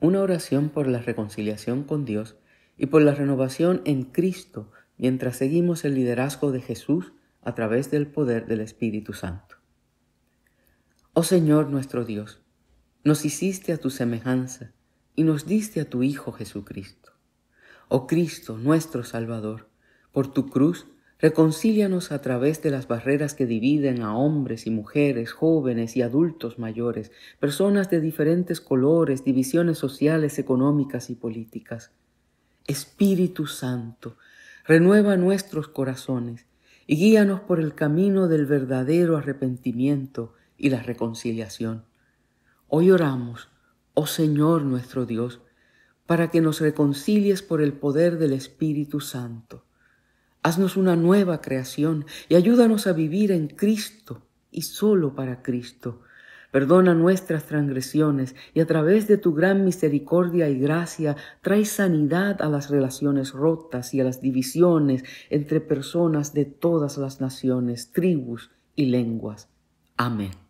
una oración por la reconciliación con Dios y por la renovación en Cristo mientras seguimos el liderazgo de Jesús a través del poder del Espíritu Santo. Oh Señor nuestro Dios, nos hiciste a tu semejanza y nos diste a tu Hijo Jesucristo. Oh Cristo nuestro Salvador, por tu cruz Reconcílianos a través de las barreras que dividen a hombres y mujeres, jóvenes y adultos mayores, personas de diferentes colores, divisiones sociales, económicas y políticas. Espíritu Santo, renueva nuestros corazones y guíanos por el camino del verdadero arrepentimiento y la reconciliación. Hoy oramos, oh Señor nuestro Dios, para que nos reconcilies por el poder del Espíritu Santo Haznos una nueva creación y ayúdanos a vivir en Cristo y solo para Cristo. Perdona nuestras transgresiones y a través de tu gran misericordia y gracia trae sanidad a las relaciones rotas y a las divisiones entre personas de todas las naciones, tribus y lenguas. Amén.